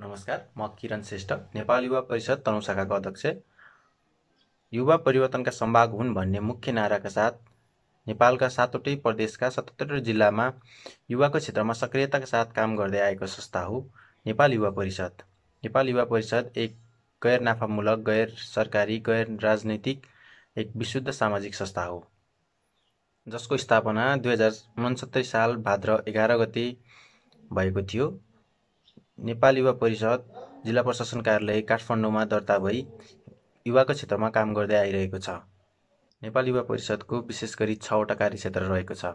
नमस्कार म किरण श्रेष्ठ नेपाल युवा परिषद तनहु शाखाको अध्यक्ष युवा परिवर्तनका सम्भाग हुन् भन्ने मुख्य नाराका साथ नेपालका सातवटै प्रदेशका सतहत्तर जिल्लामा युवाको क्षेत्रमा सक्रियताका साथ काम गर्दै आएको संस्था हो नेपाल युवा परिषद नेपाल युवा परिषद एक गैर नाफामूलक गैर सरकारी गैर राजनैतिक एक विशुद्ध सामाजिक संस्था हो जसको स्थापना दुई हजार उनसत्तरी साल भाद्र एघार गते भएको थियो नेपाल युवा परिषद जिल्ला प्रशासन कार्यालय काठमाडौँमा दर्ता भई युवाको क्षेत्रमा काम गर्दै आइरहेको छ नेपाल युवा परिषदको विशेष गरी छवटा कार्यक्षेत्र रहेको छ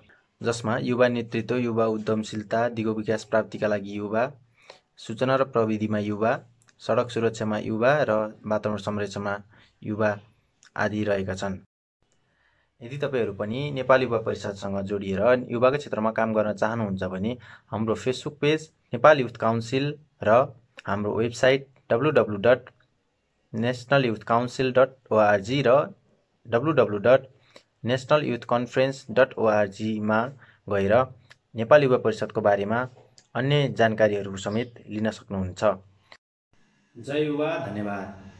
जसमा युवा नेतृत्व युवा उद्यमशीलता दिगो विकास प्राप्तिका लागि युवा सूचना र प्रविधिमा युवा सडक सुरक्षामा युवा र वातावरण संरक्षणमा युवा आदि रहेका छन् यदि तपाईँहरू पनि नेपाली युवा परिषदसँग जोडिएर युवाको क्षेत्रमा काम गर्न चाहनुहुन्छ भने हाम्रो Facebook page Nepali youth council र हाम्रो website W W dot national youth council dot ORG र W W dot national youth conference dot ओआरजीमा गएर नेपाली युवा परिषदको बारेमा अन्य जानकारीहरू समेत लिन सक्नुहुन्छ जय युवा धन्यवाद